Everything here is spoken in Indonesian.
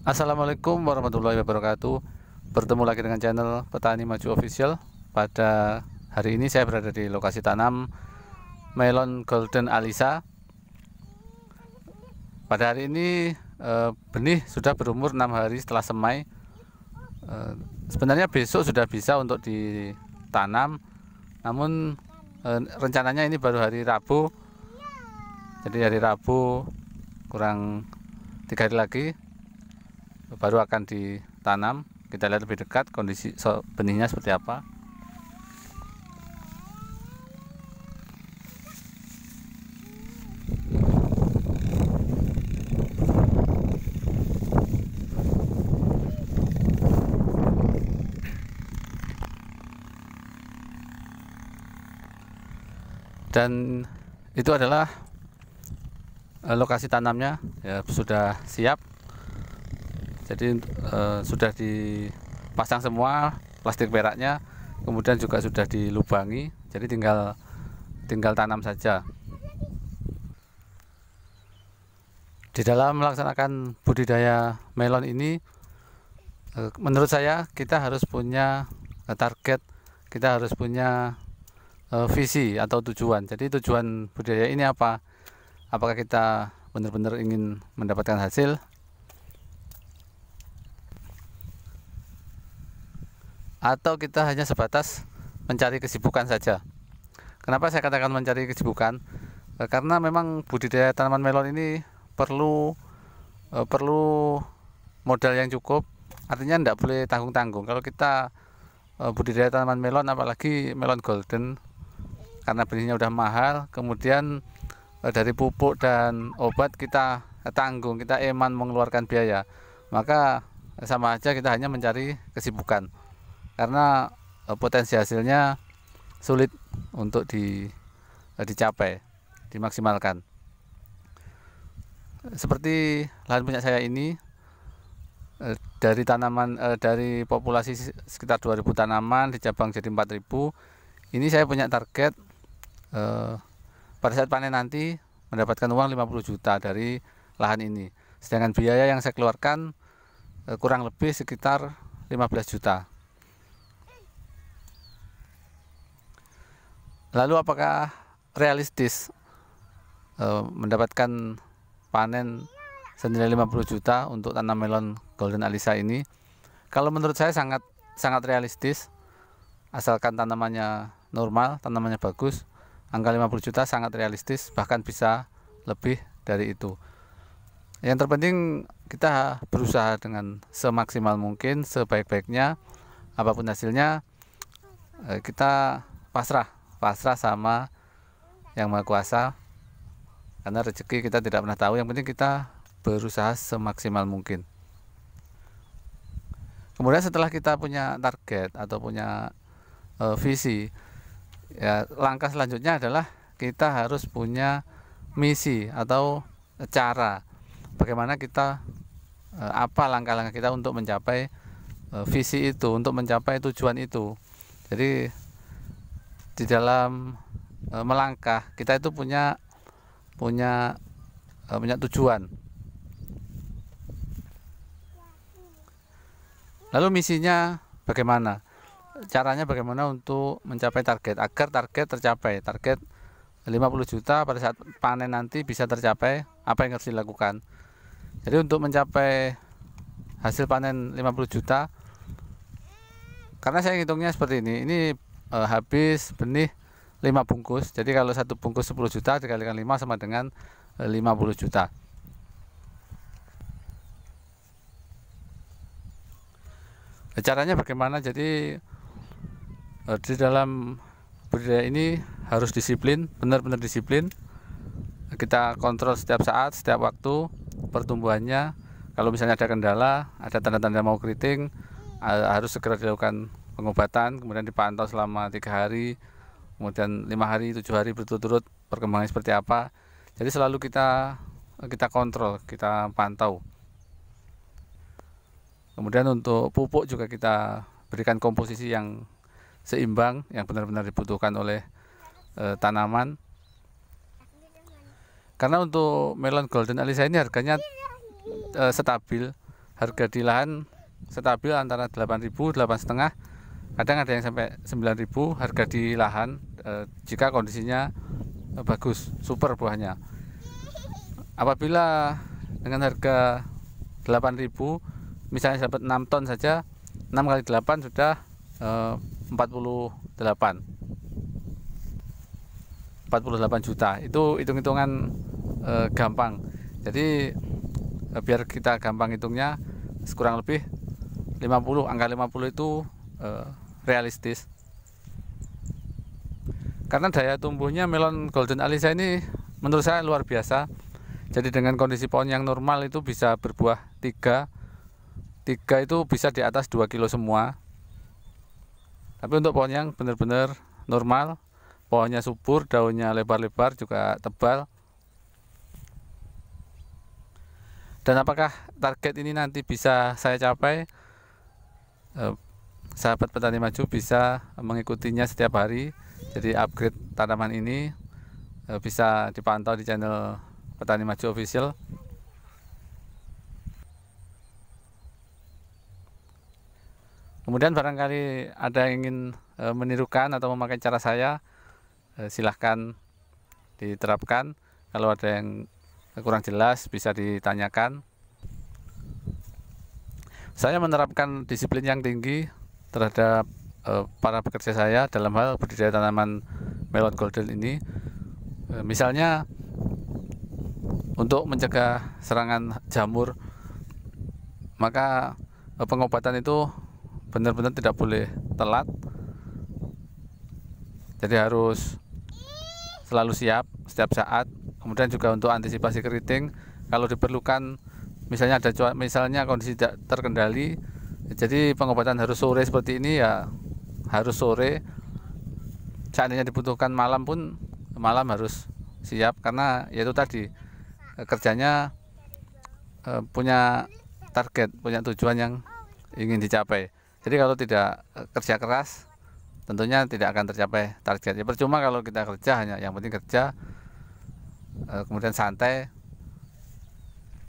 Assalamualaikum warahmatullahi wabarakatuh Bertemu lagi dengan channel Petani Maju Official Pada hari ini saya berada di lokasi tanam Melon Golden Alisa Pada hari ini eh, benih sudah berumur 6 hari setelah semai eh, Sebenarnya besok sudah bisa untuk ditanam Namun eh, rencananya ini baru hari Rabu Jadi hari Rabu kurang tiga hari lagi baru akan ditanam kita lihat lebih dekat kondisi benihnya seperti apa dan itu adalah eh, lokasi tanamnya ya sudah siap jadi e, sudah dipasang semua plastik peraknya kemudian juga sudah dilubangi jadi tinggal tinggal tanam saja di dalam melaksanakan budidaya melon ini eh, menurut saya kita harus punya eh, target kita harus punya visi atau tujuan jadi tujuan budidaya ini apa apakah kita benar-benar ingin mendapatkan hasil atau kita hanya sebatas mencari kesibukan saja. Kenapa saya katakan mencari kesibukan? Eh, karena memang budidaya tanaman melon ini perlu eh, perlu modal yang cukup. Artinya tidak boleh tanggung-tanggung. Kalau kita eh, budidaya tanaman melon apalagi melon golden karena benihnya udah mahal, kemudian dari pupuk dan obat kita tanggung, kita eman mengeluarkan biaya. Maka sama aja kita hanya mencari kesibukan karena eh, potensi hasilnya sulit untuk di eh, dicapai, dimaksimalkan. Seperti lahan punya saya ini eh, dari tanaman dari populasi sekitar 2000 tanaman di cabang jadi 4000. Ini saya punya target pada saat panen nanti mendapatkan uang 50 juta dari lahan ini. Sedangkan biaya yang saya keluarkan kurang lebih sekitar 15 juta. Lalu apakah realistis e, mendapatkan panen senilai 50 juta untuk tanam melon Golden Alisa ini? Kalau menurut saya sangat sangat realistis. Asalkan tanamannya normal, tanamannya bagus, angka 50 juta sangat realistis, bahkan bisa lebih dari itu. Yang terpenting kita berusaha dengan semaksimal mungkin, sebaik-baiknya, apapun hasilnya eh, kita pasrah pasrah sama yang maha kuasa karena rezeki kita tidak pernah tahu yang penting kita berusaha semaksimal mungkin kemudian setelah kita punya target atau punya e, visi ya langkah selanjutnya adalah kita harus punya misi atau cara bagaimana kita e, apa langkah-langkah kita untuk mencapai e, visi itu untuk mencapai tujuan itu jadi di dalam e, melangkah kita itu punya punya e, punya tujuan. Lalu misinya bagaimana? Caranya bagaimana untuk mencapai target agar target tercapai. Target 50 juta pada saat panen nanti bisa tercapai apa yang harus dilakukan. Jadi untuk mencapai hasil panen 50 juta karena saya ngitungnya seperti ini. Ini e, habis benih 5 bungkus. Jadi kalau satu bungkus 10 juta dikalikan 5 sama dengan 50 eh, juta. Nah, caranya bagaimana? Jadi e, di dalam budidaya ini harus disiplin, benar-benar disiplin. Kita kontrol setiap saat, setiap waktu pertumbuhannya. Kalau misalnya ada kendala, ada tanda-tanda mau keriting, harus segera dilakukan pengobatan kemudian dipantau selama tiga hari kemudian lima hari tujuh hari berturut-turut perkembangan seperti apa jadi selalu kita kita kontrol kita pantau kemudian untuk pupuk juga kita berikan komposisi yang seimbang yang benar-benar dibutuhkan oleh e, tanaman karena untuk melon golden alisa ini harganya e, stabil harga di lahan stabil antara 8.000 8.500 kadang ada yang sampai 9000 harga di lahan e, jika kondisinya e, bagus super buahnya apabila dengan harga 8000 misalnya dapat 6 ton saja 6 kali 8 sudah e, 48 48 juta itu hitung-hitungan e, gampang jadi e, biar kita gampang hitungnya kurang lebih 50 angka 50 itu uh, realistis karena daya tumbuhnya melon golden alisa ini menurut saya luar biasa jadi dengan kondisi pohon yang normal itu bisa berbuah tiga tiga itu bisa di atas 2 kilo semua tapi untuk pohon yang benar-benar normal pohonnya subur daunnya lebar-lebar juga tebal dan apakah target ini nanti bisa saya capai eh, sahabat petani maju bisa mengikutinya setiap hari. Jadi upgrade tanaman ini eh, bisa dipantau di channel Petani Maju Official. Kemudian barangkali ada yang ingin eh, menirukan atau memakai cara saya, eh, silahkan diterapkan. Kalau ada yang kurang jelas bisa ditanyakan. Saya menerapkan disiplin yang tinggi terhadap e, para pekerja saya dalam hal budidaya tanaman melon golden ini. E, misalnya untuk mencegah serangan jamur maka e, pengobatan itu benar-benar tidak boleh telat. Jadi harus selalu siap setiap saat. Kemudian juga untuk antisipasi keriting kalau diperlukan misalnya ada cuaca misalnya kondisi tidak terkendali jadi pengobatan harus sore seperti ini ya harus sore seandainya dibutuhkan malam pun malam harus siap karena yaitu tadi eh, kerjanya eh, punya target punya tujuan yang ingin dicapai jadi kalau tidak eh, kerja keras tentunya tidak akan tercapai target ya percuma kalau kita kerja hanya yang penting kerja kemudian santai